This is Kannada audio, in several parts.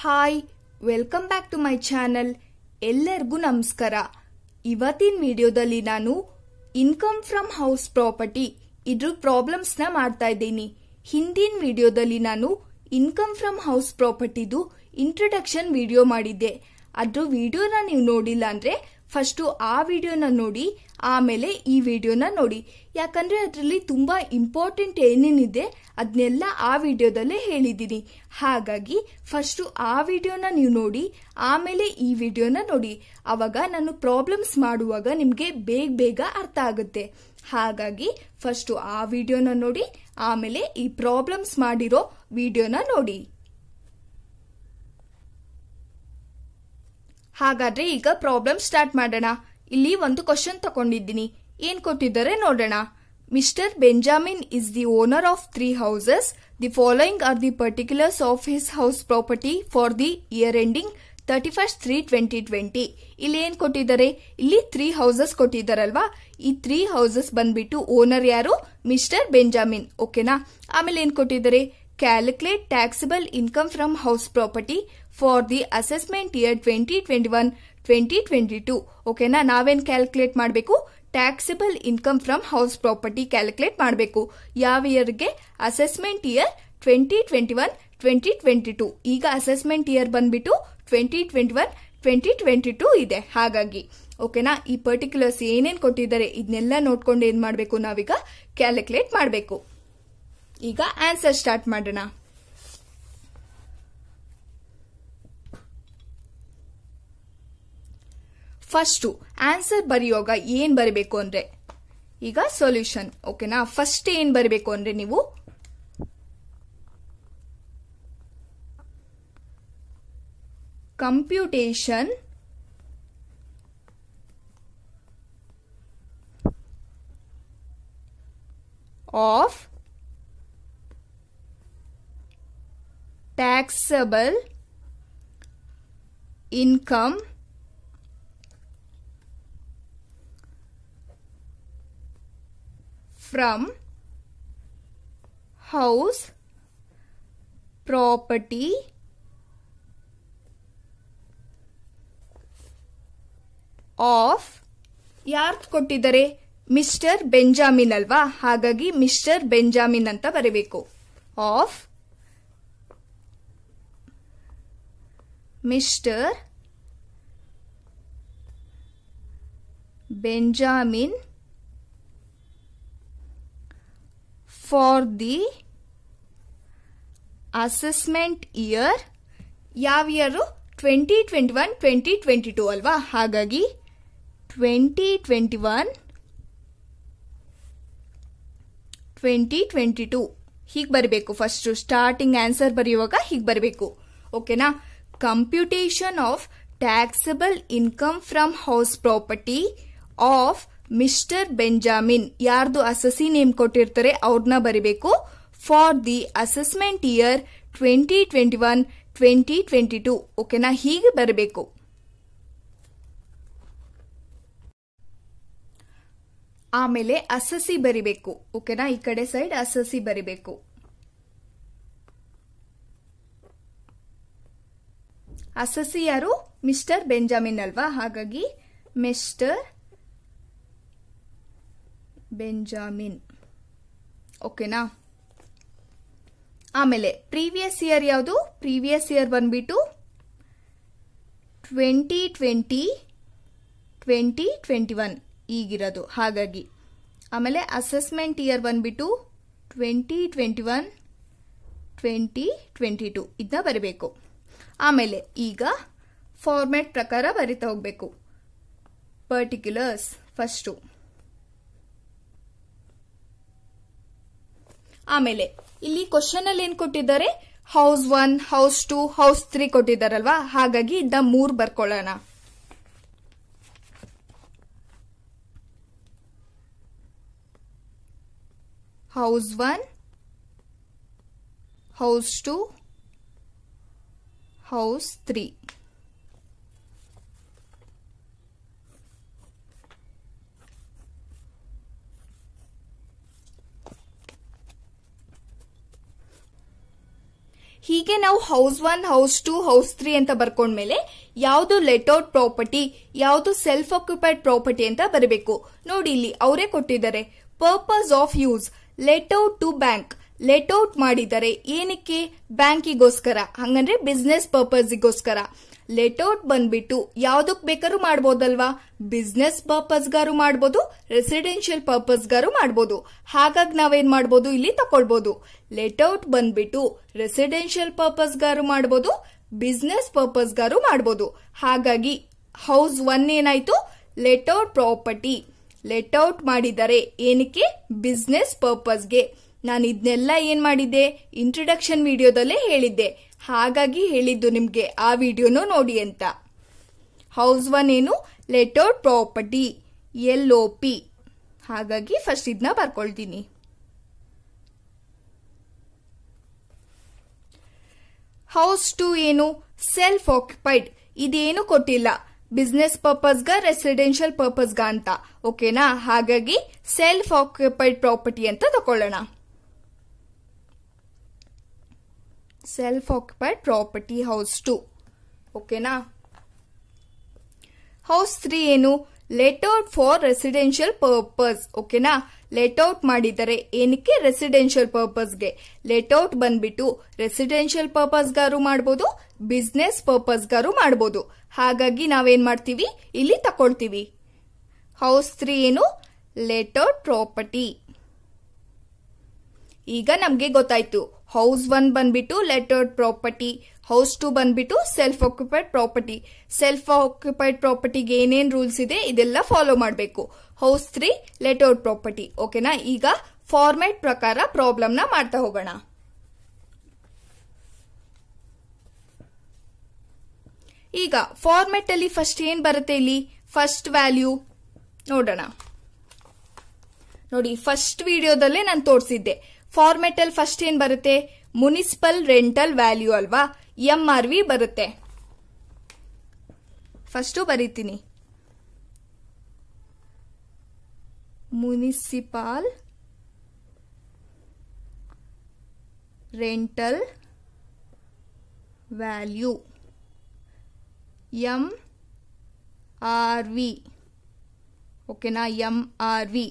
Hi welcome back to my channel ಎಲ್ಲರಿಗೂ ನಮಸ್ಕಾರ ಇವತ್ತಿನ ವಿಡಿಯೋದಲ್ಲಿ ನಾನು ಇನ್ಕಮ್ ಫ್ರಮ್ ಹೌಸ್ ಪ್ರಾಪರ್ಟಿ ಇದ್ರ ಪ್ರಾಬ್ಲಮ್ಸ್ನ ಮಾಡ್ತಾ ಇದ್ದೀನಿ ಹಿಂದಿನ ವಿಡಿಯೋದಲ್ಲಿ ನಾನು ಇನ್ಕಮ್ ಫ್ರಮ್ ಹೌಸ್ ಪ್ರಾಪರ್ಟಿದು ಇಂಟ್ರೊಡಕ್ಷನ್ ವಿಡಿಯೋ ಮಾಡಿದ್ದೆ ಅದ್ರ ವಿಡಿಯೋನ ನೀವು ನೋಡಿಲ್ಲ ಅಂದ್ರೆ ಫಸ್ಟು ಆ ವಿಡಿಯೋನ ನೋಡಿ ಆಮೇಲೆ ಈ ವಿಡಿಯೋನ ನೋಡಿ ಯಾಕಂದರೆ ಅದರಲ್ಲಿ ತುಂಬ ಇಂಪಾರ್ಟೆಂಟ್ ಏನೇನಿದೆ ಅದನ್ನೆಲ್ಲ ಆ ವಿಡಿಯೋದಲ್ಲೇ ಹೇಳಿದ್ದೀನಿ ಹಾಗಾಗಿ ಫಸ್ಟು ಆ ವಿಡಿಯೋನ ನೀವು ನೋಡಿ ಆಮೇಲೆ ಈ ವಿಡಿಯೋನ ನೋಡಿ ಅವಾಗ ನಾನು ಪ್ರಾಬ್ಲಮ್ಸ್ ಮಾಡುವಾಗ ನಿಮಗೆ ಬೇಗ ಬೇಗ ಅರ್ಥ ಆಗುತ್ತೆ ಹಾಗಾಗಿ ಫಸ್ಟು ಆ ವಿಡಿಯೋನ ನೋಡಿ ಆಮೇಲೆ ಈ ಪ್ರಾಬ್ಲಮ್ಸ್ ಮಾಡಿರೋ ವಿಡಿಯೋನ ನೋಡಿ ಹಾಗಾದರೆ ಈಗ ಪ್ರಾಬ್ಲಮ್ ಸ್ಟಾರ್ಟ್ ಮಾಡೋಣ ಇಲ್ಲಿ ಒಂದು ಕ್ವಶನ್ ತಗೊಂಡಿದ್ದೀನಿ ಏನ್ ಕೊಟ್ಟಿದ್ದಾರೆ ನೋಡೋಣ mister Benjamin is the owner of three houses the following are the particulars of his house property for the year ending thirty first three twenty twenty ಇಲ್ಲಿ ಏನ್ ಕೊಟ್ಟಿದ್ದಾರೆ ಇಲ್ಲಿ ತ್ರೀ ಹೌಸಸ್ ಕೊಟ್ಟಿದ್ದಾರಲ್ವಾ ಈ ತ್ರೀ ಹೌಸಸ್ ಬಂದ್ಬಿಟ್ಟು ಓನರ್ ಯಾರು ಮಿಸ್ಟರ್ ಬೆಂಜಾಮಿನ್ ಓಕೆನಾ ಆಮೇಲೆ ಏನ್ ಕೊಟ್ಟಿದ್ದಾರೆ calculate taxable income from house property for the assessment year twenty twenty one twenty twenty two ಓಕೆನಾ ನಾವೇನು ಕ್ಯಾಲ್ಕುಲೇಟ್ ಮಾಡಬೇಕು taxable income from house property calculate ಮಾಡಬೇಕು ಯಾವ ಇಯರ್ಗೆ assessment year twenty twenty one twenty twenty two ಈಗ ಅಸೆಸ್ಮೆಂಟ್ ಇಯರ್ ಬಂದ್ಬಿಟ್ಟು twenty twenty one twenty twenty two ಇದೆ ಹಾಗಾಗಿ ಓಕೆನಾ ಈ ಪರ್ಟಿಕ್ಯುಲರ್ಸ್ ಏನೇನು ಕೊಟ್ಟಿದ್ದಾರೆ ಇದನ್ನೆಲ್ಲ ನೋಡ್ಕೊಂಡು ಏನು ಮಾಡಬೇಕು ನಾವೀಗ ಕ್ಯಾಲ್ಕುಲೇಟ್ ಮಾಡಬೇಕು ಈಗ ಆನ್ಸರ್ ಸ್ಟಾರ್ಟ್ ಮಾಡೋಣ ಫಸ್ಟು ಆನ್ಸರ್ ಬರೆಯುವಾಗ ಏನು ಬರಬೇಕು ಅಂದರೆ ಈಗ ಸೊಲ್ಯೂಷನ್ ಓಕೆನಾ ಫಸ್ಟ್ ಏನು ಬರಬೇಕು ಅಂದರೆ ನೀವು computation of taxable income from house property of ಯಾರ್ದು ಕೊಟ್ಟಿದ್ದಾರೆ ಮಿಸ್ಟರ್ ಬೆಂಜಾಮಿನ್ ಅಲ್ವಾ ಹಾಗಾಗಿ ಮಿಸ್ಟರ್ ಬೆಂಜಾಮಿನ್ ಅಂತ ಬರಬೇಕು of mister Benjamin for the assessment year ಯಾವ year twenty twenty one twenty twenty two ಅಲ್ವಾ ಹಾಗಾಗಿ twenty twenty one twenty twenty two ಹೀಗೆ ಬರಬೇಕು ಫಸ್ಟು ಸ್ಟಾರ್ಟಿಂಗ್ ಆನ್ಸರ್ ಬರೆಯುವಾಗ ಹೀಗೆ ಬರಬೇಕು ಓಕೆನಾ computation of taxable income from house property of mister Benjamin ಯಾರ್ದು ಅಸಸಿ ನೇಮ್ ಕೊಟ್ಟಿರ್ತಾರೆ ಅವ್ರನ್ನ ಬರಿಬೇಕು for the assessment year twenty twenty one twenty twenty two ಓಕೆನಾ ಹೀಗೆ ಬರಬೇಕು ಆಮೇಲೆ ಅಸಸಿ ಬರಿಬೇಕು ಓಕೆನಾ ಈ ಕಡೆ ಸೈಡ್ ಅಸಸಿ ಬರಿಬೇಕು ಅಸಸಿ ಯಾರು ಮಿಸ್ಟರ್ ಬೆಂಜಾಮಿನ್ ಅಲ್ವಾ ಹಾಗಾಗಿ ಮಿಸ್ಟರ್ ಬೆಂಜಾಮಿನ್ ಓಕೆನಾ ಆಮೇಲೆ ಪ್ರೀವಿಯಸ್ ಇಯರ್ ಯಾವುದು ಪ್ರೀವಿಯಸ್ ಇಯರ್ ಬಂದ್ಬಿಟ್ಟು twenty twenty twenty twenty one ಈಗಿರೋದು ಹಾಗಾಗಿ ಆಮೇಲೆ ಅಸೆಸ್ಮೆಂಟ್ ಇಯರ್ ಬಂದ್ಬಿಟ್ಟು twenty twenty one twenty twenty two ಇದನ್ನ ಬರೀಬೇಕು ಆಮೇಲೆ ಈಗ ಫಾರ್ಮೆಟ್ ಪ್ರಕಾರ ಬರಿತಾ ಹೋಗ್ಬೇಕು ಪರ್ಟಿಕ್ಯುಲರ್ಸ್ ಫಸ್ಟು ಆಮೇಲೆ ಇಲ್ಲಿ ಕ್ವಶನ್ ಅಲ್ಲಿ ಏನ್ ಕೊಟ್ಟಿದ್ದಾರೆ house one house two house three ಕೊಟ್ಟಿದ್ದಾರಲ್ವಾ ಹಾಗಾಗಿ ದ ಮೂರ್ ಬರ್ಕೊಳ್ಳೋಣ house one house two house three ಹೀಗೆ ನಾವು house one house two house three ಅಂತ ಬರ್ಕೊಂಡ್ಮೇಲೆ ಯಾವುದು ಲೆಟ್ಔಟ್ ಪ್ರಾಪರ್ಟಿ ಯಾವುದು ಸೆಲ್ಫ್ ಆಕ್ಯುಪೈಡ್ ಪ್ರಾಪರ್ಟಿ ಅಂತ ಬರಬೇಕು ನೋಡಿ ಇಲ್ಲಿ ಅವರೇ ಕೊಟ್ಟಿದ್ದಾರೆ purpose of use let out to bank let out ಮಾಡಿದರೆ ಏನಕ್ಕೆ ಬ್ಯಾಂಕಿಗೋಸ್ಕರ ಹಂಗಂದ್ರೆ ಬಿಸ್ನೆಸ್ ಪರ್ಪಸ್ಗೋಸ್ಕರ ಲೇಔಟ್ ಬಂದ್ಬಿಟ್ಟು ಯಾವ್ದಕ್ ಬೇಕಾದ್ರೂ ಮಾಡ್ಬೋದಲ್ವಾ ಬಿಸ್ನೆಸ್ ಮಾಡಬಹುದು ಮಾಡ್ಬೋದು ಪರ್ಪಸ್ ಗಾರು ಮಾಡ್ಬೋದು ಹಾಗಾಗಿ ನಾವೇನ್ ಮಾಡ್ಬೋದು ಇಲ್ಲಿ ತಕೊಳ್ಬೋದು ಲೇಔಟ್ ಬಂದ್ಬಿಟ್ಟು ಪರ್ಪಸ್ ಗಾರು ಮಾಡ್ಬೋದು ಬಿಸ್ನೆಸ್ ಗಾರು ಮಾಡ್ಬೋದು ಹಾಗಾಗಿ ಹೌಸ್ ಒನ್ ಏನಾಯ್ತು ಲೆಟ್ಔಟ್ ಪ್ರಾಪರ್ಟಿ ಲೇಔಟ್ ಮಾಡಿದರೆ ಏನಕ್ಕೆ ಬಿಸ್ನೆಸ್ ಪರ್ಪಸ್ಗೆ ನಾನು ಇದನ್ನೆಲ್ಲ ಏನ್ ಮಾಡಿದ್ದೆ ಇಂಟ್ರೊಡಕ್ಷನ್ ವಿಡಿಯೋದಲ್ಲೇ ಹೇಳಿದ್ದೆ ಹಾಗಾಗಿ ಹೇಳಿದ್ದು ನಿಮಗೆ ಆ ವಿಡಿಯೋನು ನೋಡಿ ಅಂತ ಹೌಸ್ ಒನ್ ಏನು let out property L O P ಹಾಗಾಗಿ ಫಸ್ಟ್ ಇದನ್ನ ಬರ್ಕೊಳ್ತೀನಿ ಹೌಸ್ ಟು ಏನು ಸೆಲ್ಫ್ ಆಕ್ಯುಪೈಡ್ ಇದೇನು ಕೊಟ್ಟಿಲ್ಲ ಬಿಸ್ನೆಸ್ ಪರ್ಪಸ್ಗ ರೆಸಿಡೆನ್ಷಿಯಲ್ ಪರ್ಪಸ್ಗ ಅಂತ ಓಕೆನಾ ಹಾಗಾಗಿ ಸೆಲ್ಫ್ ಆಕ್ಯುಪೈಡ್ ಪ್ರಾಪರ್ಟಿ ಅಂತ ತಗೊಳ್ಳೋಣ self occupied property house two ಓಕೆನಾ ಹೌಸ್ ತ್ರೀ ಏನು ಲೆಟ್ಔಟ್ ಫಾರ್ ರೆಸಿಡೆನ್ಷಿಯಲ್ ಪರ್ಪಸ್ ಓಕೆನಾ ಲೆಟ್ಔಟ್ ಮಾಡಿದರೆ ಏನಕ್ಕೆ ರೆಸಿಡೆನ್ಷಿಯಲ್ ಪರ್ಪಸ್ಗೆ ಲೆಟ್ಔಟ್ ಬಂದ್ಬಿಟ್ಟು ರೆಸಿಡೆನ್ಷಿಯಲ್ ಪರ್ಪಸ್ಗಾರು ಮಾಡಬಹುದು ಬಿಸ್ನೆಸ್ ಪರ್ಪಸ್ಗಾರು ಮಾಡಬಹುದು ಹಾಗಾಗಿ ನಾವೇನ್ ಮಾಡ್ತೀವಿ ಇಲ್ಲಿ ತಕೊಳ್ತೀವಿ ಹೌಸ್ ತ್ರೀ ಏನು ಲೆಟ್ಔಟ್ ಪ್ರಾಪರ್ಟಿ ಈಗ ನಮಗೆ ಗೊತ್ತಾಯ್ತು ಹೌಸ್ ಒನ್ ಬಂದ್ಬಿಟ್ಟು ಲೆಟರ್ಡ್ ಪ್ರಾಪರ್ಟಿ ಹೌಸ್ ಟು ಬಂದ್ಬಿಟ್ಟು self occupied property self occupied ಪ್ರಾಪರ್ಟಿಗೆ ಏನೇನ್ ರೂಲ್ಸ್ ಇದೆ ಇದೆಲ್ಲ ಫಾಲೋ ಮಾಡಬೇಕು ಹೌಸ್ ತ್ರೀ ಲೆಟರ್ಡ್ ಪ್ರಾಪರ್ಟಿ ಓಕೆನಾ ಈಗ ಫಾರ್ಮ್ಯಾಟ್ ಪ್ರಕಾರ ಪ್ರಾಬ್ಲಮ್ನ ಮಾಡ್ತಾ ಹೋಗೋಣ ಈಗ ಫಾರ್ಮ್ಯಾಟ್ ಅಲ್ಲಿ ಫಸ್ಟ್ ಏನ್ ಬರುತ್ತೆ ಇಲ್ಲಿ ಫಸ್ಟ್ ವ್ಯಾಲ್ಯೂ ನೋಡೋಣ ನೋಡಿ ಫಸ್ಟ್ ವಿಡಿಯೋದಲ್ಲೇ ನಾನು ತೋರಿಸಿದ್ದೆ फॉर्मेटल फर्स्ट येन ಬರುತ್ತೆ му นิ ಸಿಪಲ್ ರೆಂಟಲ್ ವ್ಯಾಲ್ಯೂ ಅಲ್ವಾ ಎಂಆರ್ವಿ ಬರುತ್ತೆ ಫಸ್ಟ್ ಬರೀತಿನಿ municipal rental value M R V ಓಕೆನಾ MRV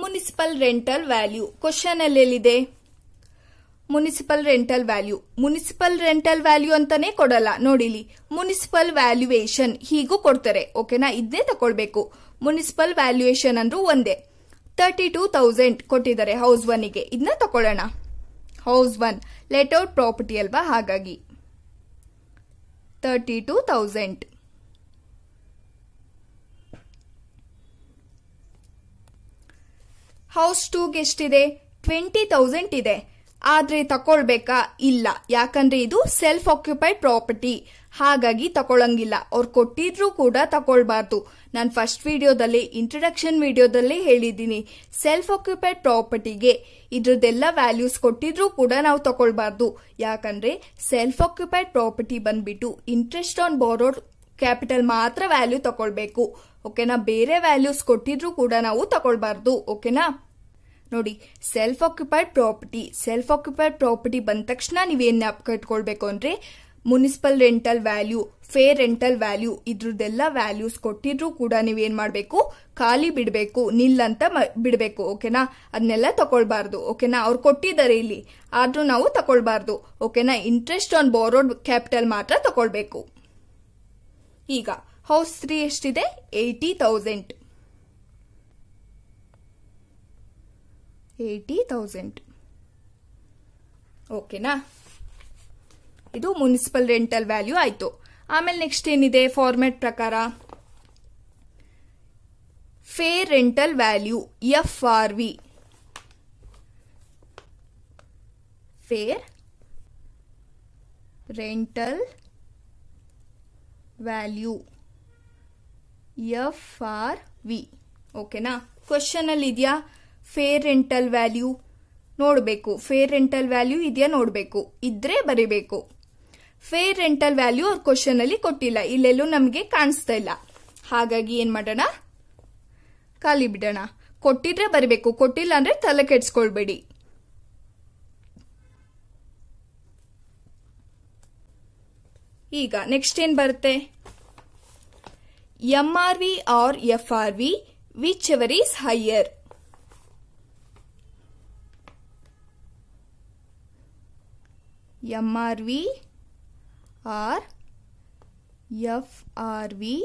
municipal rental value question ಎಲ್ಲಿದೆ municipal rental value municipal rental value ಅಂತಾನೆ ಕೊಡಲ್ಲ ನೋಡಿಲಿ ಮುನಿಸಿಪಲ್ ವ್ಯಾಲ್ಯೂಯೇಷನ್ ಹೀಗೂ ಕೊಡ್ತಾರೆ ಓಕೆನಾ ಇದನ್ನೇ ತಕೊಳ್ಬೇಕು ಮುನಿಸಿಪಲ್ ವ್ಯಾಲ್ಯೂಯೇಷನ್ ಅಂದ್ರೂ ಒಂದೇ ತರ್ಟಿ ಟೂ ತೌಸಂಡ್ ಕೊಟ್ಟಿದ್ದಾರೆ ಹೌಸ್ ಗೆ ಇದನ್ನ ತಕೊಳ್ಳೋಣ ಹೌಸ್ ಒನ್ ಔಟ್ ಪ್ರಾಪರ್ಟಿ ಅಲ್ವಾ ಹಾಗಾಗಿ ತರ್ಟಿ ಟೂ ತೌಸಂಡ್ ಹೌಸ್ ಟೂಗೆ ಎಷ್ಟಿದೆ ಟ್ವೆಂಟಿ ತೌಸಂಡ್ ಇದೆ ಆದ್ರೆ ತಕೊಳ್ಬೇಕಾ ಇಲ್ಲ ಯಾಕಂದ್ರೆ ಇದು ಸೆಲ್ಫ್ ಆಕ್ಯುಪೈಡ್ ಪ್ರಾಪರ್ಟಿ ಹಾಗಾಗಿ ತಕೊಳ್ಳಂಗಿಲ್ಲ ಅವ್ರು ಕೊಟ್ಟಿದ್ರು ಕೂಡ ತಗೊಳ್ಬಾರ್ದು ನಾನು ಫಸ್ಟ್ ವಿಡಿಯೋದಲ್ಲಿ ಇಂಟ್ರಡಕ್ಷನ್ ವಿಡಿಯೋದಲ್ಲಿ ಹೇಳಿದ್ದೀನಿ ಸೆಲ್ಫ್ ಆಕ್ಯುಪೈಡ್ ಪ್ರಾಪರ್ಟಿಗೆ ಇದ್ರದ್ದೆಲ್ಲ ವ್ಯಾಲ್ಯೂಸ್ ಕೊಟ್ಟಿದ್ರು ಕೂಡ ನಾವು ತಗೊಳ್ಬಾರ್ದು ಯಾಕಂದ್ರೆ ಸೆಲ್ಫ್ ಆಕ್ಯುಪೈಡ್ ಪ್ರಾಪರ್ಟಿ ಬಂದ್ಬಿಟ್ಟು ಇಂಟ್ರೆಸ್ಟ್ ಆನ್ ಬೋರೋಡ್ ಕ್ಯಾಪಿಟಲ್ ಮಾತ್ರ ವ್ಯಾಲ್ಯೂ ತಗೊಳ್ಬೇಕು ಓಕೆನಾ ಬೇರೆ ವ್ಯಾಲ್ಯೂಸ್ ಕೊಟ್ಟಿದ್ರು ಕೂಡ ನಾವು ತಗೊಳ್ಬಾರ್ದು ಓಕೆನಾ ನೋಡಿ self occupied property self occupied property ಬಂದ ತಕ್ಷಣ ನೀವೇನು ಕಟ್ಕೊಳ್ಬೇಕು ಇಟ್ಕೊಳ್ಬೇಕು ಅಂದರೆ municipal rental value fair rental value ಇದ್ರದ್ದೆಲ್ಲ ವ್ಯಾಲ್ಯೂಸ್ ಕೊಟ್ಟಿದ್ರು ಕೂಡ ನೀವೇನ್ ಮಾಡಬೇಕು ಖಾಲಿ ಬಿಡಬೇಕು ನಿಲ್ ಅಂತ ಬಿಡಬೇಕು ಓಕೆನಾ ಅದನ್ನೆಲ್ಲ ತಗೊಳ್ಬಾರ್ದು ಓಕೆನಾ ಅವ್ರು ಕೊಟ್ಟಿದ್ದಾರೆ ಇಲ್ಲಿ ಆದ್ರೂ ನಾವು ತಗೊಳ್ಬಾರ್ದು ಓಕೆನಾ ಇಂಟ್ರೆಸ್ಟ್ ಆನ್ ಬೋರೋಡ್ ಕ್ಯಾಪಿಟಲ್ ಮಾತ್ರ ತಗೊಳ್ಬೇಕು ಈಗ ಹೌಸ್ ತ್ರೀ ಎಷ್ಟಿದೆ ಏಯ್ಟಿ ತೌಸಂಡ್ 80000 ಓಕೆನಾ ಇದು ಮುನ್ಸಿಪಲ್ ರೆಂಟ್ಲ್ ವ್ಯಾಲ್ಯೂ ಆಯ್ತು ಆಮೇಲೆ ನೆಕ್ಸ್ಟ್ ಏನಿದೆ ಫಾರ್ಮಟ್ ಪ್ರಕಾರ fair rental value F R V fair rental value F R V ಓಕೆನಾ ಕ್ವೆಶ್ಚನ್ ಅಲ್ಲಿ ಇದ್ಯಾ ಫೇರ್ ರೆಂಟಲ್ ವ್ಯಾಲ್ಯೂ ನೋಡಬೇಕು ಫೇರ್ ರೆಂಟಲ್ ವ್ಯಾಲ್ಯೂ ಇದೆಯಾ ನೋಡಬೇಕು ಇದ್ರೆ ಬರಿಬೇಕು ಫೇರ್ ರೆಂಟಲ್ ವ್ಯಾಲ್ಯೂ ಅವ್ರ ಕ್ವಶನ್ ಅಲ್ಲಿ ಕೊಟ್ಟಿಲ್ಲ ಇಲ್ಲೆಲ್ಲೂ ನಮಗೆ ಕಾಣಿಸ್ತಾ ಇಲ್ಲ ಹಾಗಾಗಿ ಏನ್ ಮಾಡೋಣ ಖಾಲಿ ಬಿಡೋಣ ಕೊಟ್ಟಿದ್ರೆ ಬರಬೇಕು ಕೊಟ್ಟಿಲ್ಲ ಅಂದ್ರೆ ತಲೆ ಕೆಡ್ಸ್ಕೊಳ್ಬೇಡಿ ಈಗ ನೆಕ್ಸ್ಟ್ ಏನ್ ಬರುತ್ತೆ M R V or F R V whichever is higher F R V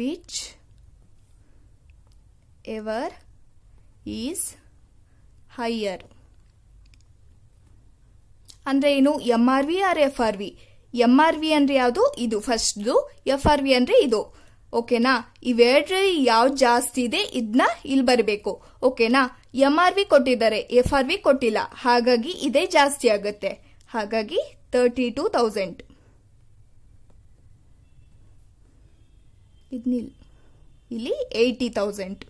whichever is higher ಅಂದರೆ ಏನು M R V or F R V M R V ಅಂದರೆ ಯಾವುದು ಇದು ಫಸ್ಟ್ದು ಎಫ್ ಆರ್ ವಿ ಅಂದರೆ ಇದು ಓಕೆನಾ ಇವೆರಡರಲ್ಲಿ ಯಾವ್ದು ಜಾಸ್ತಿ ಇದೆ ಇದನ್ನ ಇಲ್ಲಿ ಬರಬೇಕು ಓಕೆನಾ ಎಂ ಆರ್ ವಿ ಕೊಟ್ಟಿದ್ದಾರೆ ಎಫ್ ಆರ್ ವಿ ಕೊಟ್ಟಿಲ್ಲ ಹಾಗಾಗಿ ಇದೇ ಜಾಸ್ತಿ ಆಗುತ್ತೆ ಹಾಗಾಗಿ ತರ್ಟಿ ಟೂ ತೌಸಂಡ್ ಇಲ್ಲಿ ಏಯ್ಟಿ ತೌಸಂಡ್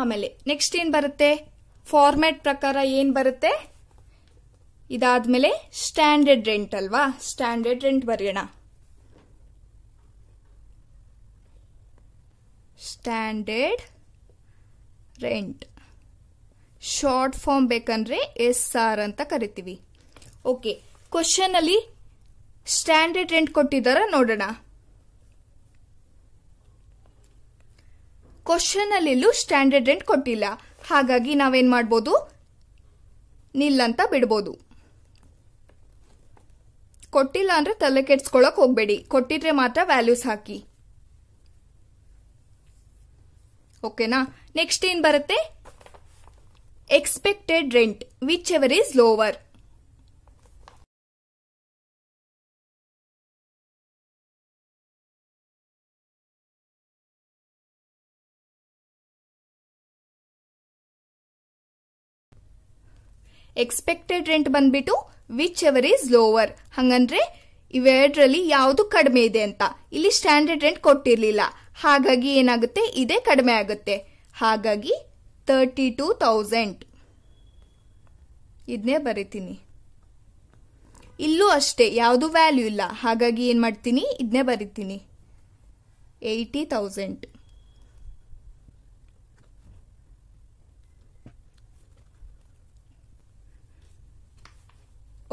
ಆಮೇಲೆ ನೆಕ್ಸ್ಟ್ ಏನು ಬರುತ್ತೆ ಫಾರ್ಮ್ಯಾಟ್ ಪ್ರಕಾರ ಏನು ಬರುತ್ತೆ ಇದಾದ್ಮೇಲೆ ಸ್ಟ್ಯಾಂಡರ್ಡ್ ರೆಂಟ್ ಅಲ್ವಾ ಸ್ಟ್ಯಾಂಡರ್ಡ್ ರೆಂಟ್ ಬರೆಯೋಣ ಸ್ಟ್ಯಾಂಡರ್ಡ್ ರೆಂಟ್ ಶಾರ್ಟ್ ಫಾರ್ಮ್ ಬೇಕಂದ್ರೆ ಎಸ್ ಆರ್ ಅಂತ ಕರಿತೀವಿ ಓಕೆ ಕ್ವಶನ್ ಅಲ್ಲಿ ಸ್ಟ್ಯಾಂಡರ್ಡ್ ರೆಂಟ್ ಕೊಟ್ಟಿದ್ದಾರ ನೋಡೋಣ ಕ್ವಶನ್ ಅಲ್ಲಿಲ್ಲೂ ಸ್ಟ್ಯಾಂಡರ್ಡ್ ರೆಂಟ್ ಕೊಟ್ಟಿಲ್ಲ ಹಾಗಾಗಿ ನಾವೇನ್ ಮಾಡ್ಬೋದು ನಿಲ್ಲಂತ ಬಿಡ್ಬೋದು ಕೊಟ್ಟಿಲ್ಲ ಅಂದ್ರೆ ತಲೆ ಕೆಡ್ಸ್ಕೊಳಕ್ ಹೋಗಬೇಡಿ ಕೊಟ್ಟಿದ್ರೆ ಮಾತ್ರ ವ್ಯಾಲ್ಯೂಸ್ ಹಾಕಿ ಓಕೆನಾ ನೆಕ್ಸ್ಟ್ ಏನು ಬರುತ್ತೆ expected rent whichever is lower expected rent ಬಂದ್ಬಿಟ್ಟು ವಿಚ್ ಎವರ್ ಈಸ್ ಲೋವರ್ ಹಂಗಂದ್ರೆ ಇವೆರಡರಲ್ಲಿ ಯಾವುದು ಕಡಿಮೆ ಇದೆ ಅಂತ ಇಲ್ಲಿ ಸ್ಟ್ಯಾಂಡರ್ಡ್ ರೆಂಟ್ ಕೊಟ್ಟಿರಲಿಲ್ಲ ಹಾಗಾಗಿ ಏನಾಗುತ್ತೆ ಇದೇ ಕಡಿಮೆ ಆಗುತ್ತೆ ಹಾಗಾಗಿ ತರ್ಟಿ ಟೂ ತೌಸಂಡ್ ಇದನ್ನೇ ಬರಿತೀನಿ ಇಲ್ಲೂ ಅಷ್ಟೇ ಯಾವುದು ವ್ಯಾಲ್ಯೂ ಇಲ್ಲ ಹಾಗಾಗಿ ಏನು ಮಾಡ್ತೀನಿ ಇದನ್ನೇ ಬರಿತೀನಿ eighty thousand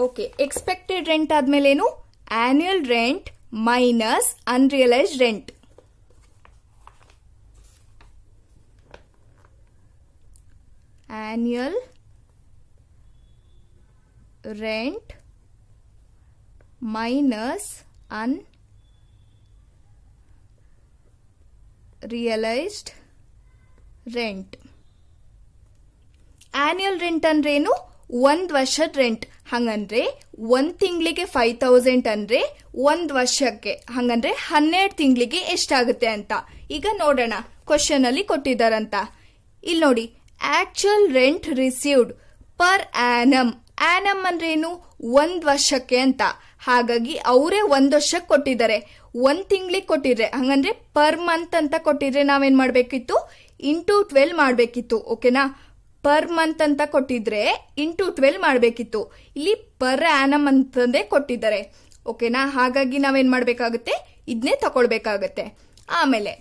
okay expected rent ಆದ್ಮೇಲೇನು annual rent minus unrealised rent annual rent minus unrealized rent annual rent ಅಂದ್ರೇನು ಒಂದ್ ವರ್ಷದ ರೆಂಟ್ ಹಂಗಂದ್ರೆ ಒಂದ್ ತಿಂಗಳಿಗೆ ಫೈವ್ ತೌಸಂಡ್ ಅಂದ್ರೆ ಒಂದ್ ವರ್ಷಕ್ಕೆ ಹಂಗಂದ್ರೆ ಹನ್ನೆರಡು ತಿಂಗಳಿಗೆ ಎಷ್ಟಾಗುತ್ತೆ ಅಂತ ಈಗ ನೋಡೋಣ ಕ್ವಶನ್ ಅಲ್ಲಿ ಕೊಟ್ಟಿದ್ದಾರಂತ ಇಲ್ಲಿ ನೋಡಿ actual rent received per annum annum ಅಂದ್ರೆ ಏನು ಒಂದ್ ವರ್ಷಕ್ಕೆ ಅಂತ ಹಾಗಾಗಿ ಅವರೇ ಒಂದ್ ವರ್ಷಕ್ಕೆ ಕೊಟ್ಟಿದ್ದಾರೆ ಒಂದ್ ತಿಂಗಳಿಗೆ ಕೊಟ್ಟಿದ್ರೆ ಹಂಗಂದ್ರೆ ಪರ್ ಮಂತ್ ಅಂತ ಕೊಟ್ಟಿದ್ರೆ ನಾವೇನ್ ಮಾಡ್ಬೇಕಿತ್ತು ಇಂಟು ಟ್ವೆಲ್ ಮಾಡ್ಬೇಕಿತ್ತು ಓಕೆನಾ ಪರ್ ಮಂತ್ ಅಂತ ಕೊಟ್ಟಿದ್ರೆ ಇಂಟು ಟ್ವೆಲ್ ಮಾಡಬೇಕಿತ್ತು ಇಲ್ಲಿ ಪರ್ ಆನಮ್ ಅಂತಂದೇ ಕೊಟ್ಟಿದ್ದಾರೆ ಓಕೆನಾ ಹಾಗಾಗಿ ನಾವೇನ್ ಮಾಡಬೇಕಾಗುತ್ತೆ ಇದನ್ನೇ ತಗೊಳ್ಬೇಕಾಗತ್ತೆ ಆಮೇಲೆ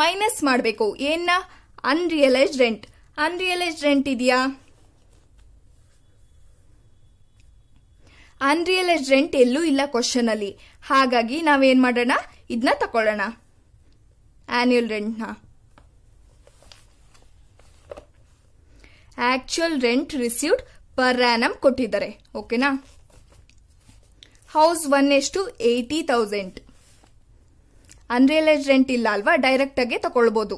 ಮೈನಸ್ ಮಾಡಬೇಕು ಏನ ಅನ್ರಿಯಲೈಸ್ಡ್ ರೆಂಟ್ ಅನ್ರಿಯಲೈಸ್ಡ್ ರೆಂಟ್ ಇದೆಯಾ ಅನ್ರಿಯಲೈಸ್ಡ್ ರೆಂಟ್ ಎಲ್ಲೂ ಇಲ್ಲ ಕ್ವಶನ್ ಅಲ್ಲಿ ಹಾಗಾಗಿ ನಾವೇನ್ ಮಾಡೋಣ ಇದನ್ನ ತಕೊಳ್ಳೋಣ ಆನ್ಯುಯಲ್ ರೆಂಟ್ನ actual rent received per annum ಕೊಟ್ಟಿದ್ದಾರೆ ಓಕೆನಾ ಹೌಸ್ ಒನ್ ಎಷ್ಟು ಏಯ್ಟಿ ತೌಸಂಡ್ ಅನ್ರಿಯಲೈಸ್ಡ್ ರೆಂಟ್ ಇಲ್ಲ ಅಲ್ವಾ ಡೈರೆಕ್ಟಾಗೆ ತಗೊಳ್ಬೋದು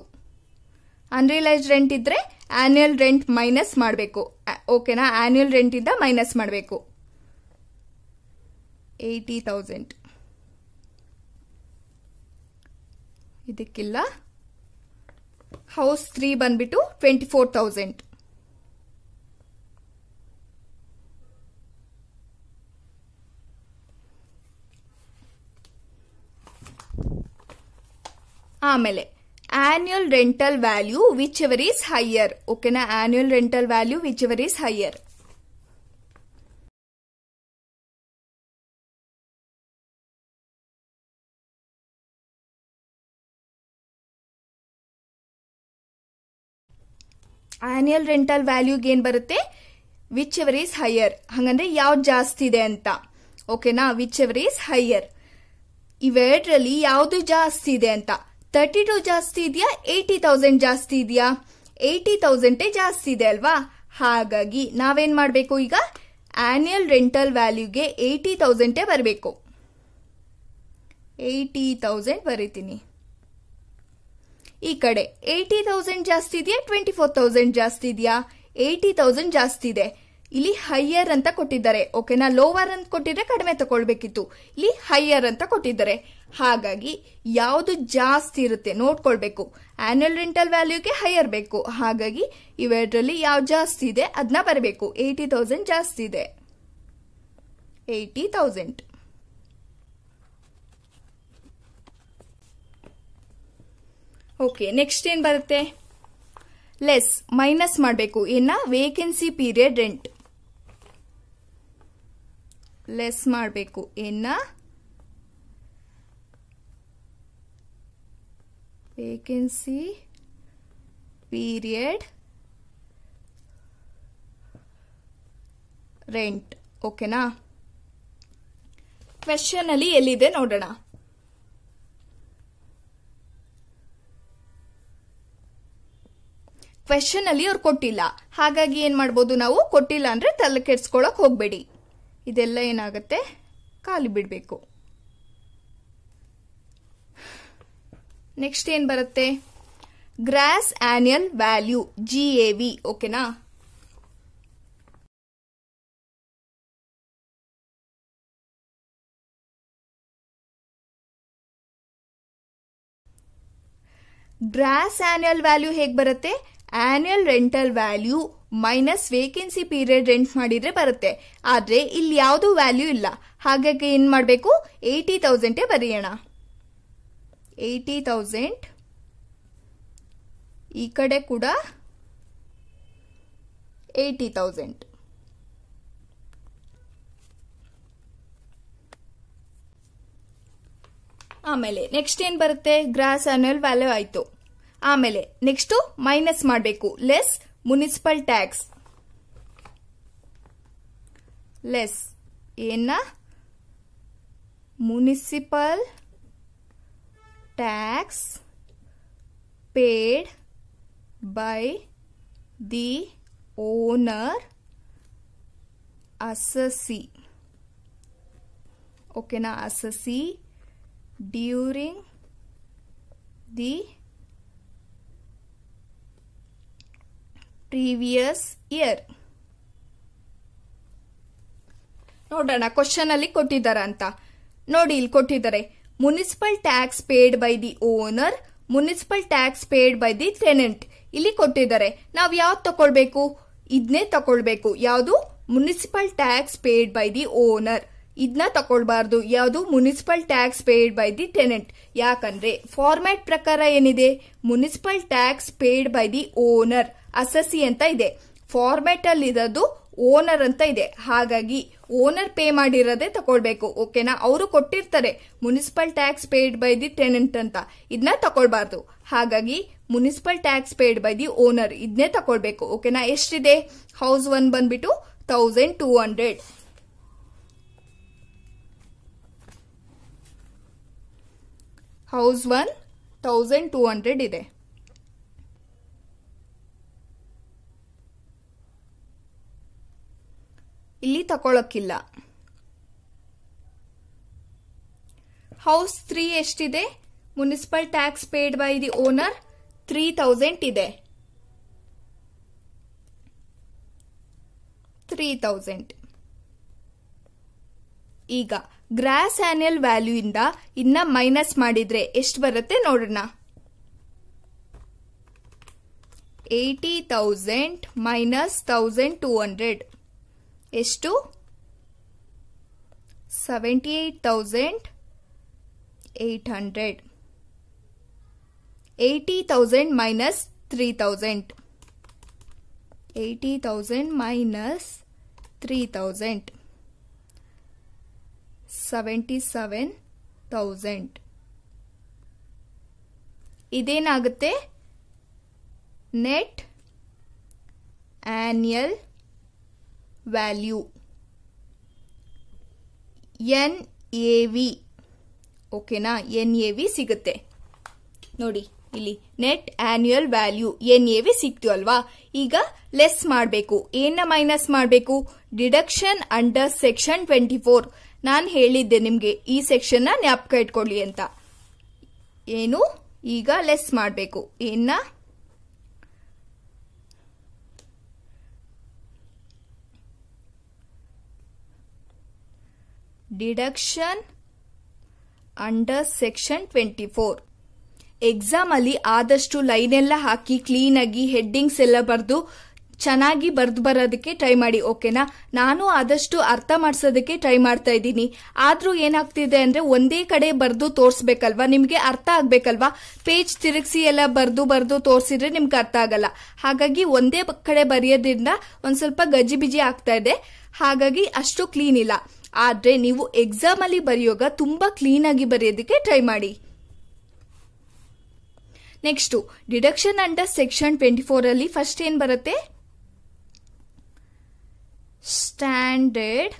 ಅನ್ರಿಯಲೈಸ್ಡ್ ರೆಂಟ್ ಇದ್ರೆ ಆನ್ಯುಯಲ್ ರೆಂಟ್ ಮೈನಸ್ ಮಾಡಬೇಕು ಓಕೆನಾ ಆನ್ಯುಯಲ್ ಇಂದ ಮೈನಸ್ ಮಾಡಬೇಕು ಏಯ್ಟಿ ತೌಸಂಡ್ ಇದಕ್ಕಿಲ್ಲ ಹೌಸ್ ತ್ರೀ ಬಂದ್ಬಿಟ್ಟು ಟ್ವೆಂಟಿ ಫೋರ್ ತೌಸಂಡ್ ಆಮೇಲೆ annual rental value whichever is higher ಓಕೆನಾ annual rental value whichever is higher annual rental ವ್ಯಾಲ್ಯೂಗೆ ಏನು ಬರುತ್ತೆ ವಿಚ್ ಎವರ್ ಈಸ್ ಹೈಯರ್ ಹಂಗಂದ್ರೆ ಯಾವ್ದು ಜಾಸ್ತಿ ಇದೆ ಅಂತ ಓಕೆನಾ ವಿಚ್ ಎವರ್ ಈಸ್ ಹೈಯರ್ ಇವೆರಡರಲ್ಲಿ ಯಾವುದು ಜಾಸ್ತಿ ಇದೆ ಅಂತ ತರ್ಟಿ ಟು ಜಾಸ್ತಿ ಇದೆಯಾ ಏಯ್ಟಿ ತೌಸಂಡ್ ಜಾಸ್ತಿ ಇದೆಯಾ ಏಯ್ಟಿ ತೌಸಂಡೇ ಜಾಸ್ತಿ ಇದೆ ಅಲ್ವಾ ಹಾಗಾಗಿ ನಾವೇನ್ ಮಾಡಬೇಕು ಈಗ ಆನ್ಯಲ್ ರೆಂಟಲ್ ವ್ಯಾಲ್ಯೂಗೆ ಏಯ್ಟಿ ತೌಸಂಡೇ ಬರಬೇಕು ಏಯ್ಟಿ ತೌಸಂಡ್ ಬರೀತೀನಿ ಈ ಕಡೆ ಏಯ್ಟಿ ತೌಸಂಡ್ ಜಾಸ್ತಿ ಇದೆಯಾ ಟ್ವೆಂಟಿ ಫೋರ್ ತೌಸಂಡ್ ಜಾಸ್ತಿ ಇದೆಯಾ ಏಯ್ಟಿ ತೌಸಂಡ್ ಜಾಸ್ತಿ ಇದೆ ಇಲ್ಲಿ ಹೈಯರ್ ಅಂತ ಕೊಟ್ಟಿದ್ದಾರೆ ಓಕೆನಾ ಲೋವರ್ ಅಂತ ಕೊಟ್ಟಿದ್ರೆ ಕಡಿಮೆ ತಗೊಳ್ಬೇಕಿತ್ತು ಇಲ್ಲಿ ಹೈಯರ್ ಅಂತ ಕೊಟ್ಟಿದ್ದಾರೆ ಹಾಗಾಗಿ ಯಾವುದು ಜಾಸ್ತಿ ಇರುತ್ತೆ ನೋಡ್ಕೊಳ್ಬೇಕು ಆನ್ಯುಯಲ್ ರೆಂಟಲ್ ವ್ಯಾಲ್ಯೂಗೆ ಹೈಯರ್ ಬೇಕು ಹಾಗಾಗಿ ಇವೆರಡರಲ್ಲಿ ಯಾವ್ದು ಜಾಸ್ತಿ ಇದೆ ಅದನ್ನ ಬರಬೇಕು ಏಯ್ಟಿ ತೌಸಂಡ್ ಜಾಸ್ತಿ ಇದೆ ಏಯ್ಟಿ ತೌಸಂಡ್ ಓಕೆ ನೆಕ್ಸ್ಟ್ ಏನು ಬರುತ್ತೆ ಲೆಸ್ ಮೈನಸ್ ಮಾಡಬೇಕು ಏನ ವೇಕೆನ್ಸಿ ಪೀರಿಯಡ್ ರೆಂಟ್ ಲೆಸ್ ಮಾಡಬೇಕು ಏನ ವೇಕೆನ್ಸಿ ಪೀರಿಯಡ್ ರೆಂಟ್ ಓಕೆನಾ ಕ್ವೆಶನ್ ಅಲ್ಲಿ ಎಲ್ಲಿದೆ ನೋಡೋಣ ಕ್ವೆಶನ್ ಅಲ್ಲಿ ಅವ್ರು ಕೊಟ್ಟಿಲ್ಲ ಹಾಗಾಗಿ ಏನ್ ಮಾಡ್ಬೋದು ನಾವು ಕೊಟ್ಟಿಲ್ಲ ಅಂದ್ರೆ ತಲೆ ಕೆಡ್ಸ್ಕೊಳಕ್ ಹೋಗ್ಬೇಡಿ ಇದೆಲ್ಲ ಏನಾಗುತ್ತೆ ಖಾಲಿ ಬಿಡಬೇಕು ನೆಕ್ಸ್ಟ್ ಏನು ಬರುತ್ತೆ gross annual value G A V ಓಕೆನಾ ಗ್ರಾಸ್ ಆನ್ಯಲ್ ವ್ಯಾಲ್ಯೂ ಹೇಗೆ ಬರುತ್ತೆ annual rental value minus vacancy period rent ಮಾಡಿದ್ರೆ ಬರುತ್ತೆ ಆದ್ರೆ ಇಲ್ಲಿ ಯಾವುದು ವ್ಯಾಲ್ಯೂ ಇಲ್ಲ ಹಾಗಾಗಿ ಏನ್ ಮಾಡಬೇಕು ಏಯ್ಟಿ ತೌಸಂಡೇ ಬರೆಯೋಣ ಏಯ್ಟಿ ತೌಸಂಡ್ ಈ ಕಡೆ ಕೂಡ ಏಯ್ಟಿ ತೌಸಂಡ್ ಆಮೇಲೆ ನೆಕ್ಸ್ಟ್ ಏನು ಬರುತ್ತೆ ಗ್ರಾಸ್ ಅನ್ಯಲ್ ವ್ಯಾಲ್ಯೂ ಆಯ್ತು ಆಮೇಲೆ ನೆಕ್ಸ್ಟ್ ಮೈನಸ್ ಮಾಡಬೇಕು less municipal tax less ena municipal tax paid by the owner assessee okay na assessee during the previous year ನೋಡೋಣ ಕ್ವಶನ್ ಅಲ್ಲಿ ಕೊಟ್ಟಿದ್ದಾರೆ ಅಂತ ನೋಡಿ ಇಲ್ಲಿ ಕೊಟ್ಟಿದ್ದಾರೆ municipal tax paid by the owner municipal tax paid by the tenant ಇಲ್ಲಿ ಕೊಟ್ಟಿದ್ದಾರೆ ನಾವು ಯಾವ್ದು ತಕೊಳ್ಬೇಕು ಇದನ್ನೇ ತಕೊಳ್ಬೇಕು ಯಾವುದು municipal tax paid by the owner ಇದನ್ನ ತಗೊಳ್ಬಾರ್ದು ಯಾವುದು municipal tax paid by the tenant ಯಾಕಂದ್ರೆ ಫಾರ್ಮ್ಯಾಟ್ ಪ್ರಕಾರ ಏನಿದೆ municipal tax paid by the owner assessee ಅಂತ ಇದೆ ಫಾರ್ಮೆಟ್ ಅಲ್ಲಿ ಇರೋದು ಓನರ್ ಅಂತ ಇದೆ ಹಾಗಾಗಿ ಓನರ್ ಪೇ ಮಾಡಿರೋದೇ ತಗೊಳ್ಬೇಕು ಓಕೆನಾ ಅವರು ಕೊಟ್ಟಿರ್ತಾರೆ municipal tax paid by the tenant ಅಂತ ಇದನ್ನ ತಗೊಳ್ಬಾರ್ದು ಹಾಗಾಗಿ municipal tax paid by the owner ಇದನ್ನೇ ತಗೊಳ್ಬೇಕು ಓಕೆನಾ ಎಷ್ಟಿದೆ ಹೌಸ್ ಒನ್ ಬಂದ್ಬಿಟ್ಟು thousand two hundred house one thousand two hundred ಇದೆ ಇಲ್ಲಿ ತಕೊಳ್ಳೋಕ್ಕಿಲ್ಲ ಹೌಸ್ ತ್ರೀ ಎಷ್ಟಿದೆ municipal tax paid by the owner three thousand ಇದೆ ತ್ರೀ ತೌಸಂಡ್ ಈಗ ಗ್ರಾಸ್ ಆನ್ಯಲ್ ವ್ಯಾಲ್ಯೂ ಇಂದ ಇನ್ನ ಮೈನಸ್ ಮಾಡಿದ್ರೆ ಎಷ್ಟು ಬರುತ್ತೆ ನೋಡೋಣ eighty thousand minus thousand two hundred ಎಷ್ಟು seventy eight thousand eight hundred eighty thousand minus three thousand eighty thousand minus three thousand seventy seven thousand ಇದೇನಾಗುತ್ತೆ net annual value N A V ಓಕೆನಾ ಎನ್ ಎ ವಿ ಸಿಗುತ್ತೆ ನೋಡಿ ಇಲ್ಲಿ net annual value N A V ಸಿಕ್ತು ಅಲ್ವಾ ಈಗ ಲೆಸ್ ಮಾಡಬೇಕು ಏನ ಮೈನಸ್ ಮಾಡಬೇಕು deduction under section twenty four ನಾನು ಹೇಳಿದ್ದೆ ನಿಮಗೆ ಈ ಸೆಕ್ಷನ್ನ ಜ್ಞಾಪಕ ಇಟ್ಕೊಳ್ಳಿ ಅಂತ ಏನು ಈಗ ಲೆಸ್ ಮಾಡಬೇಕು ಏನ deduction under section twenty four exam ಅಲ್ಲಿ ಆದಷ್ಟು ಲೈನ್ ಎಲ್ಲ ಹಾಕಿ ಕ್ಲೀನ್ ಆಗಿ ಹೆಡ್ಡಿಂಗ್ಸ್ ಎಲ್ಲ ಬರೆದು ಚೆನ್ನಾಗಿ ಬರೆದು ಬರೋದಕ್ಕೆ ಟ್ರೈ ಮಾಡಿ ಓಕೆನಾ ನಾನು ಆದಷ್ಟು ಅರ್ಥ ಮಾಡಿಸೋದಕ್ಕೆ ಟ್ರೈ ಮಾಡ್ತಾ ಇದ್ದೀನಿ ಆದರೂ ಏನಾಗ್ತಿದೆ ಅಂದರೆ ಒಂದೇ ಕಡೆ ಬರೆದು ತೋರಿಸ್ಬೇಕಲ್ವಾ ನಿಮಗೆ ಅರ್ಥ ಆಗಬೇಕಲ್ವಾ ಪೇಜ್ ತಿರುಗಿಸಿ ಎಲ್ಲ ಬರೆದು ಬರೆದು ತೋರಿಸಿದ್ರೆ ನಿಮ್ಗೆ ಅರ್ಥ ಆಗಲ್ಲ ಹಾಗಾಗಿ ಒಂದೇ ಕಡೆ ಬರೆಯೋದ್ರಿಂದ ಒಂದು ಸ್ವಲ್ಪ ಗಜಿಬಿಜಿ ಆಗ್ತಾ ಇದೆ ಹಾಗಾಗಿ ಅಷ್ಟು ಕ್ಲೀನ್ ಇಲ್ಲ ಆದರೆ ನೀವು ಎಕ್ಸಾಮ್ ಎಕ್ಸಾಮಲ್ಲಿ ಬರೆಯುವಾಗ ತುಂಬ ಆಗಿ ಬರೆಯೋದಕ್ಕೆ ಟ್ರೈ ಮಾಡಿ next deduction under section twenty ಅಲ್ಲಿ ಫಸ್ಟ್ ಏನ್ ಬರುತ್ತೆ standard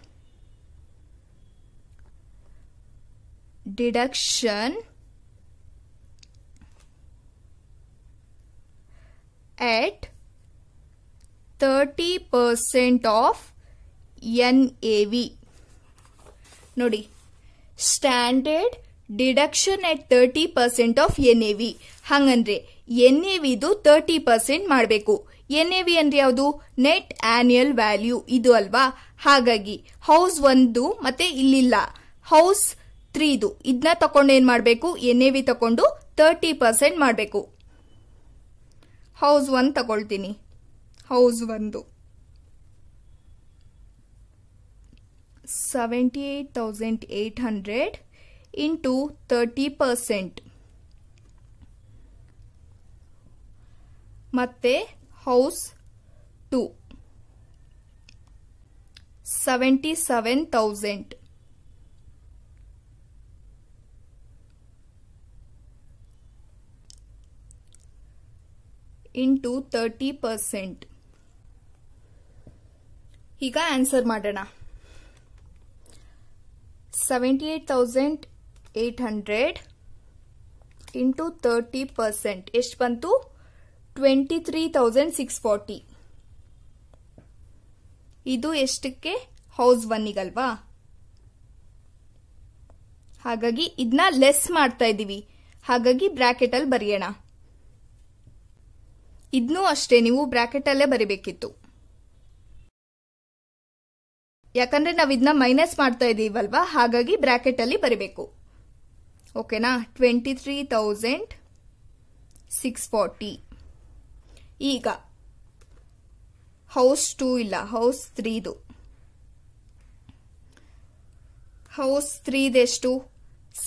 deduction at thirty percent of N A V ನೋಡಿ standard deduction at thirty percent of N A V ಹಾಗಂದ್ರೆ ಎನ್ ಎ ವಿದು ತರ್ಟಿ ಪರ್ಸೆಂಟ್ ಮಾಡಬೇಕು ಎನ್ ಎ ವಿ ಅಂದ್ರೆ ಯಾವುದು ನೆಟ್ ಆನ್ಯಲ್ ವ್ಯಾಲ್ಯೂ ಇದು ಅಲ್ವಾ ಹಾಗಾಗಿ ಹೌಸ್ ಒಂದು ಮತ್ತೆ ಇಲ್ಲಿಲ್ಲ ಹೌಸ್ ತ್ರೀದು ಇದನ್ನ ತಕೊಂಡು ಏನ್ ಮಾಡಬೇಕು ಎನ್ ಎ ವಿ ತಕೊಂಡು ತರ್ಟಿ ಪರ್ಸೆಂಟ್ ಮಾಡಬೇಕು ಹೌಸ್ ಒನ್ ತಗೊಳ್ತೀನಿ ಹೌಸ್ ಒಂದು 78,800 ತರ್ಟಿ 30%. ಮತ್ತೆ house two seventy seven thousand into thirty percent ಈಗ ಆನ್ಸರ್ ಮಾಡೋಣ seventy eight hundred into thirty percent ಎಷ್ಟು ಬಂತು twenty three thousand six forty ಇದು ಎಷ್ಟಕ್ಕೆ ಹೌಸ್ ಒನ್ನಿಗಲ್ವಾ ಹಾಗಾಗಿ ಇದನ್ನ ಲೆಸ್ ಮಾಡ್ತಾ ಇದ್ದೀವಿ ಹಾಗಾಗಿ ಬ್ರ್ಯಾಕೆಟಲ್ಲಿ ಬರೆಯೋಣ ಇದನ್ನೂ ಅಷ್ಟೇ ನೀವು ಬ್ರ್ಯಾಕೆಟಲ್ಲೇ ಬರಿಬೇಕಿತ್ತು ಯಾಕಂದ್ರೆ ನಾವು ಇದನ್ನ ಮೈನಸ್ ಮಾಡ್ತಾ ಇದ್ದೀವಲ್ವಾ ಹಾಗಾಗಿ ಬ್ರಾಕೆಟ್ ಅಲ್ಲಿ ಬರಬೇಕು ಓಕೆನಾ twenty three thousand six forty ಈಗ ಹೌಸ್ ಟೂ ಇಲ್ಲ ಹೌಸ್ ತ್ರೀದು ಹೌಸ್ ತ್ರೀದೆಷ್ಟು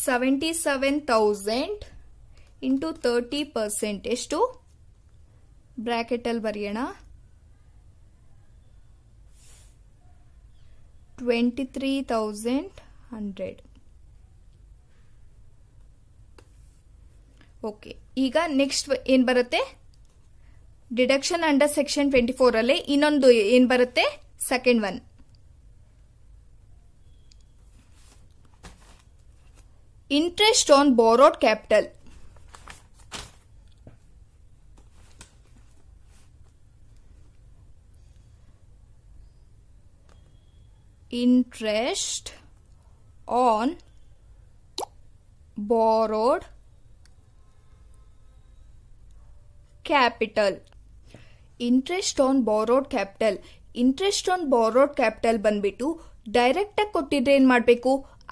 seventy seven thousand into thirty percent ಎಷ್ಟು ಬ್ರ್ಯಾಕೆಟಲ್ಲಿ ಬರೆಯೋಣ ಓಕೆ ಈಗ ನೆಕ್ಸ್ಟ್ ಏನ್ ಬರುತ್ತೆ deduction under section twenty four ಅಲ್ಲಿ ಇನ್ನೊಂದು ಏನ್ ಬರುತ್ತೆ second one interest on borrowed capital interest on borrowed capital interest on borrowed capital interest on borrowed capital ಬಂದ್ಬಿಟ್ಟು ಡೈರೆಕ್ಟ್ ಆಗಿ ಕೊಟ್ಟಿದ್ರೆ ಏನ್ ಮಾಡಬೇಕು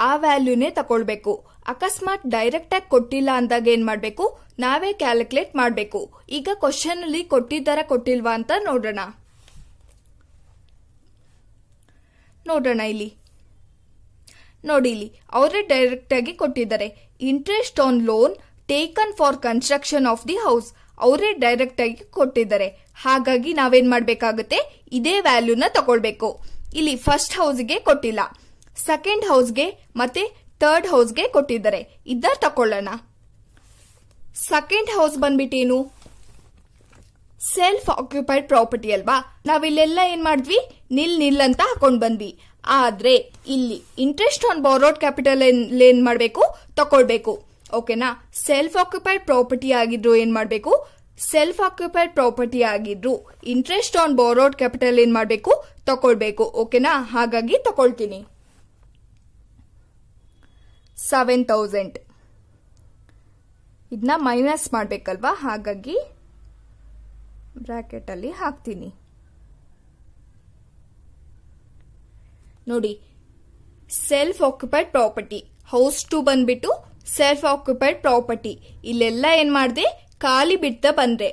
ಆ ವ್ಯಾಲ್ಯೂನೇ ತಗೊಳ್ಬೇಕು ಅಕಸ್ಮಾತ್ ಡೈರೆಕ್ಟ್ ಆಗಿ ಕೊಟ್ಟಿಲ್ಲ ಅಂದಾಗ ಏನ್ ಮಾಡಬೇಕು ನಾವೇ ಕ್ಯಾಲ್ಕುಲೇಟ್ ಮಾಡಬೇಕು ಈಗ ಕ್ವಶನ್ ಅಲ್ಲಿ ಕೊಟ್ಟಿದ್ದಾರ ಕೊಟ್ಟಿಲ್ವಾ ಅಂತ ನೋಡೋಣ ನೋಡೋಣ ಇಲ್ಲಿ ನೋಡಿ ಇಲ್ಲಿ ಅವರೇ ಡೈರೆಕ್ಟಾಗಿ ಕೊಟ್ಟಿದ್ದಾರೆ interest on loan taken for construction of the house ಅವರೇ ಡೈರೆಕ್ಟ್ ಆಗಿ ಕೊಟ್ಟಿದ್ದಾರೆ ಹಾಗಾಗಿ ನಾವೇನ್ ಮಾಡಬೇಕಾಗುತ್ತೆ ಇದೇ ವ್ಯಾಲ್ಯೂನ ತಗೊಳ್ಬೇಕು ಇಲ್ಲಿ ಫಸ್ಟ್ ಹೌಸ್ಗೆ ಕೊಟ್ಟಿಲ್ಲ ಸೆಕೆಂಡ್ ಹೌಸ್ಗೆ ಮತ್ತೆ ಥರ್ಡ್ ಹೌಸ್ಗೆ ಕೊಟ್ಟಿದ್ದಾರೆ ಇದ್ದ ತಕೊಳ್ಳೋಣ ಸೆಕೆಂಡ್ ಹೌಸ್ ಬಂದ್ಬಿಟ್ಟೇನು ಸೆಲ್ಫ್ ಆಕ್ಯುಪೈಡ್ ಪ್ರಾಪರ್ಟಿ ಅಲ್ವಾ ನಾವಿಲ್ಲೆಲ್ಲ ಏನ್ ಮಾಡಿದ್ವಿ ನಿಲ್ ನಿಲ್ ಅಂತ ಹಾಕೊಂಡ್ ಬಂದ್ವಿ ಆದ್ರೆ ಇಲ್ಲಿ ಇಂಟ್ರೆಸ್ಟ್ ಆನ್ ಬೋರೋಡ್ ಕ್ಯಾಪಿಟಲ್ ಏನ್ ಮಾಡಬೇಕು ತಕೊಳ್ಬೇಕು ಓಕೆನಾ ಸೆಲ್ಫ್ ಆಕ್ಯುಪೈಡ್ ಪ್ರಾಪರ್ಟಿ ಆಗಿದ್ರು ಏನ್ ಮಾಡಬೇಕು ಸೆಲ್ಫ್ ಆಕ್ಯುಪೈಡ್ ಪ್ರಾಪರ್ಟಿ ಆಗಿದ್ರು ಇಂಟ್ರೆಸ್ಟ್ ಆನ್ ಬೋರೋಡ್ ಕ್ಯಾಪಿಟಲ್ ಏನ್ ಮಾಡಬೇಕು ತಕೊಳ್ಬೇಕು ಓಕೆನಾ ಹಾಗಾಗಿ ತಕೊಳ್ತೀನಿ ಸೆವೆನ್ ತೌಸಂಡ್ ಇದನ್ನ ಮೈನಸ್ ಮಾಡಬೇಕಲ್ವಾ ಹಾಗಾಗಿ ಬ್ರ್ಯಾಕೆಟಲ್ಲಿ ಹಾಕ್ತೀನಿ ನೋಡಿ self occupied property house two ಬಂದ್ಬಿಟ್ಟು ಸೆಲ್ಫ್ ಆಕ್ಯುಪೈಡ್ ಪ್ರಾಪರ್ಟಿ ಇಲ್ಲೆಲ್ಲ ಏನ್ ಮಾಡಿದೆ ಖಾಲಿ ಬಿಡ್ತಾ ಬಂದ್ರೆ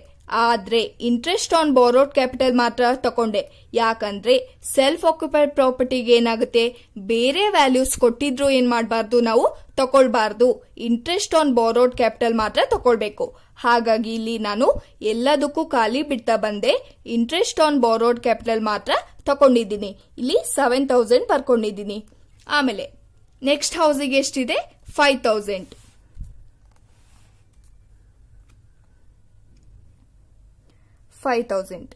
ಆದ್ರೆ ಇಂಟ್ರೆಸ್ಟ್ ಆನ್ ಬೋರೋಡ್ ಕ್ಯಾಪಿಟಲ್ ಮಾತ್ರ ತಕೊಂಡೆ ಯಾಕಂದ್ರೆ ಸೆಲ್ಫ್ ಆಕ್ಯುಪೈಡ್ ಪ್ರಾಪರ್ಟಿಗೆ ಏನಾಗುತ್ತೆ ಬೇರೆ ವ್ಯಾಲ್ಯೂಸ್ ಕೊಟ್ಟಿದ್ರು ಏನ್ ಮಾಡಬಾರ್ದು ನಾವು ತಗೊಳ್ಬಾರ್ದು ಇಂಟ್ರೆಸ್ಟ್ ಆನ್ ಬೋರೋಡ್ ಕ್ಯಾಪಿಟಲ್ ಮಾತ್ರ ತಗೊಳ್ಬೇಕು ಹಾಗಾಗಿ ಇಲ್ಲಿ ನಾನು ಎಲ್ಲದಕ್ಕೂ ಖಾಲಿ ಬಿಡ್ತಾ ಬಂದೆ ಇಂಟ್ರೆಸ್ಟ್ ಆನ್ ಬೋರೋಡ್ ಕ್ಯಾಪಿಟಲ್ ಮಾತ್ರ ತಗೊಂಡಿದ್ದೀನಿ ಇಲ್ಲಿ ಸೆವೆನ್ ತೌಸಂಡ್ ಬರ್ಕೊಂಡಿದ್ದೀನಿ ಆಮೇಲೆ ನೆಕ್ಸ್ಟ್ ಹೌಸಿಗೆ ಎಷ್ಟಿದೆ ಫೈವ್ ತೌಸಂಡ್ ಫೈವ್ ತೌಸಂಡ್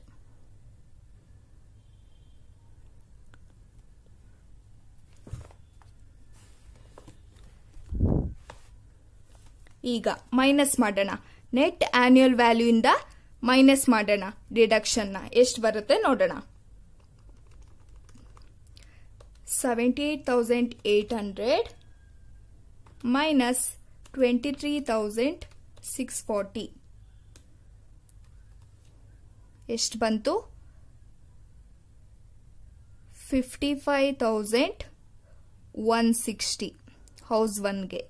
ಈಗ ಮೈನಸ್ ಮಾಡೋಣ ನೆಟ್ ಆನ್ಯುಯಲ್ ವ್ಯಾಲ್ಯೂ ಇಂದ ಮೈನಸ್ ಮಾಡೋಣ ಡಿಡಕ್ಷನ್ನ ಎಷ್ಟು ಬರುತ್ತೆ ನೋಡೋಣ seventy eight thousand eight hundred minus twenty three thousand six forty ಎಷ್ಟು ಬಂತು fifty five thousand one sixty house ಒನ್ಗೆ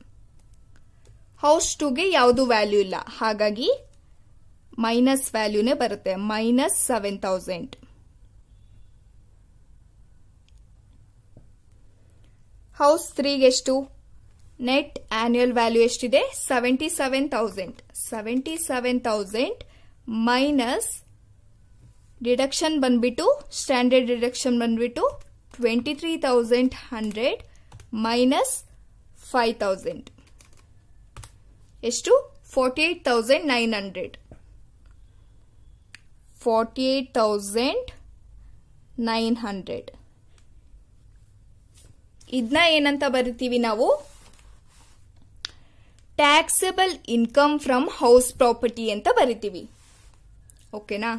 ಹೌಸ್ ಟುಗೆ ಯಾವುದು ವ್ಯಾಲ್ಯೂ ಇಲ್ಲ ಹಾಗಾಗಿ ಮೈನಸ್ ವ್ಯಾಲ್ಯೂನೇ ಬರುತ್ತೆ ಮೈನಸ್ ಸೆವೆನ್ ತೌಸಂಡ್ ಹೌಸ್ ತ್ರೀಗೆ ಎಷ್ಟು ನೆಟ್ ಆನ್ಯುಯಲ್ ವ್ಯಾಲ್ಯೂ ಎಷ್ಟಿದೆ seventy seven thousand seventy seven thousand minus deduction ಬಂದ್ಬಿಟ್ಟು ಸ್ಟ್ಯಾಂಡರ್ಡ್ ಡಿಡಕ್ಷನ್ ಬಂದ್ಬಿಟ್ಟು twenty three thousand hundred minus five thousand ಎಷ್ಟು forty eight thousand nine hundred forty eight thousand nine hundred ಇದನ್ನ ಏನಂತ ಬರಿತೀವಿ ನಾವು taxable income from house property ಅಂತ ಬರಿತೀವಿ ಓಕೆನಾ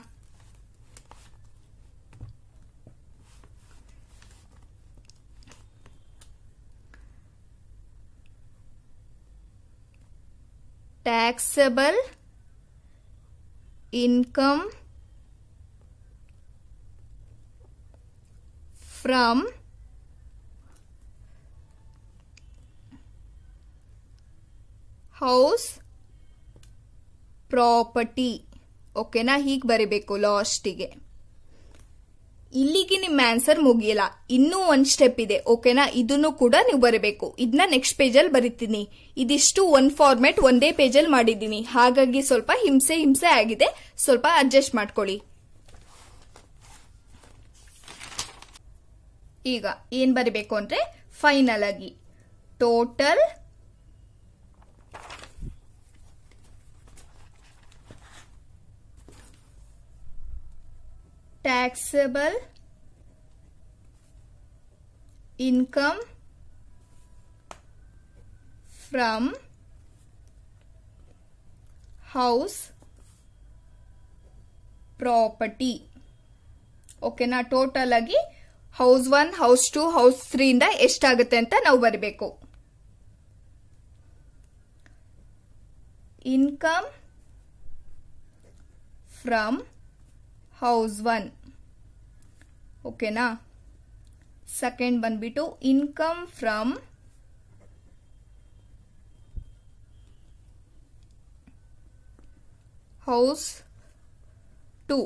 taxable income from house okay ना ಹೀಗೆ ಬರಿಬೇಕು ಲಾಸ್ಟಿಗೆ ಇಲ್ಲಿಗೆ ನಿಮ್ಮ ಆನ್ಸರ್ ಮುಗಿಯಲ್ಲ ಇನ್ನೂ ಒಂದ್ ಸ್ಟೆಪ್ ಇದೆ ಓಕೆನಾ ಇದನ್ನು ಕೂಡ ನೀವು ಬರಬೇಕು ಇದನ್ನ ನೆಕ್ಸ್ಟ್ ಅಲ್ಲಿ ಬರಿತೀನಿ ಇದಿಷ್ಟು ಒಂದ್ ಫಾರ್ಮೆಟ್ ಒಂದೇ ಅಲ್ಲಿ ಮಾಡಿದ್ದೀನಿ ಹಾಗಾಗಿ ಸ್ವಲ್ಪ ಹಿಂಸೆ ಹಿಂಸೆ ಆಗಿದೆ ಸ್ವಲ್ಪ ಅಡ್ಜಸ್ಟ್ ಮಾಡ್ಕೊಳ್ಳಿ ಈಗ ಏನ್ ಬರೀಬೇಕು ಅಂದ್ರೆ ಫೈನಲ್ ಆಗಿ total taxable income from house property ಓಕೆನಾ ಟೋಟಲ್ ಆಗಿ house one house two house ಇಂದ ಎಷ್ಟಾಗುತ್ತೆ ಅಂತ ನಾವು ಬರಬೇಕು ಇನ್ಕಮ್ ಫ್ರಮ್ ಹೌಸ್ ಒನ್ ಓಕೆನಾ ಸೆಕೆಂಡ್ ಬಂದ್ಬಿಟ್ಟು income from house two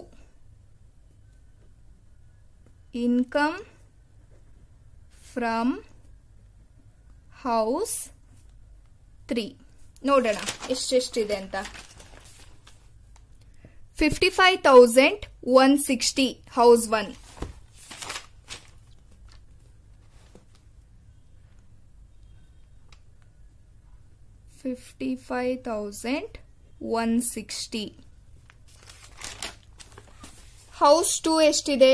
income from house three ನೋಡೋಣ ಎಷ್ಟೆಷ್ಟಿದೆ ಅಂತ fifty five thousand one sixty house one fifty five thousand one sixty house two ಎಷ್ಟಿದೆ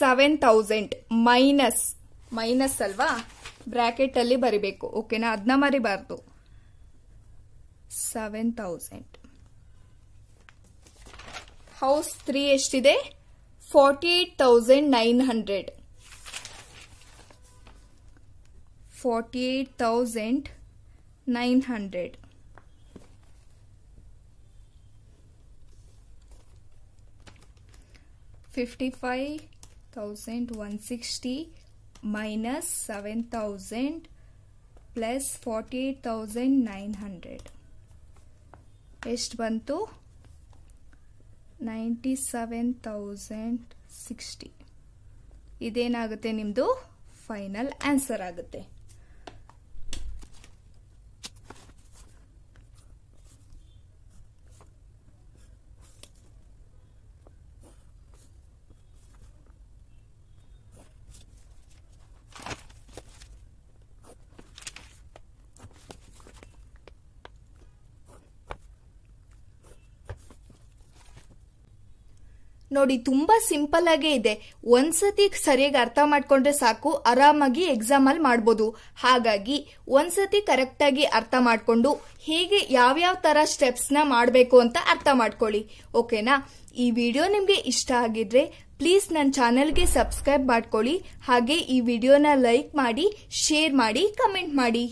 ಸೆವೆನ್ ತೌಸಂಡ್ ಮೈನಸ್ ಮೈನಸ್ ಅಲ್ವಾ ಬ್ರ್ಯಾಕೆಟ್ ಅಲ್ಲಿ ಬರಿಬೇಕು ಓಕೆನಾ ಅದನ್ನ ಮರಿಬಾರ್ದು ಸೆವೆನ್ ತೌಸಂಡ್ ಹೌಸ್ ತ್ರೀ ಎಷ್ಟಿದೆ forty eight thousand nine hundred forty eight thousand nine hundred fifty five thousand one sixty minus seven thousand plus forty eight thousand nine hundred ಎಷ್ಟು ಬಂತು ನೈಂಟಿ ಸೆವೆನ್ ತೌಸಂಡ್ ಸಿಕ್ಸ್ಟಿ ಇದೇನಾಗುತ್ತೆ ನಿಮ್ಮದು ಫೈನಲ್ ಆನ್ಸರ್ ಆಗುತ್ತೆ ನೋಡಿ ತುಂಬಾ ಸಿಂಪಲ್ ಆಗೇ ಇದೆ ಒಂದ್ಸತಿ ಸರಿಯಾಗಿ ಅರ್ಥ ಮಾಡ್ಕೊಂಡ್ರೆ ಸಾಕು ಆರಾಮಾಗಿ ಎಕ್ಸಾಮ್ ಅಲ್ಲಿ ಮಾಡಬಹುದು ಹಾಗಾಗಿ ಒಂದ್ಸತಿ ಕರೆಕ್ಟ್ ಆಗಿ ಅರ್ಥ ಮಾಡ್ಕೊಂಡು ಹೇಗೆ ಯಾವ್ಯಾವ ತರ ಸ್ಟೆಪ್ಸ್ ನ ಮಾಡಬೇಕು ಅಂತ ಅರ್ಥ ಮಾಡ್ಕೊಳ್ಳಿ ಓಕೆನಾ ಈ ವಿಡಿಯೋ ನಿಮ್ಗೆ ಇಷ್ಟ ಆಗಿದ್ರೆ ಪ್ಲೀಸ್ ನನ್ನ ಚಾನೆಲ್ಗೆ ಸಬ್ಸ್ಕ್ರೈಬ್ ಮಾಡ್ಕೊಳ್ಳಿ ಹಾಗೆ ಈ ವಿಡಿಯೋನ ಲೈಕ್ ಮಾಡಿ ಶೇರ್ ಮಾಡಿ ಕಮೆಂಟ್ ಮಾಡಿ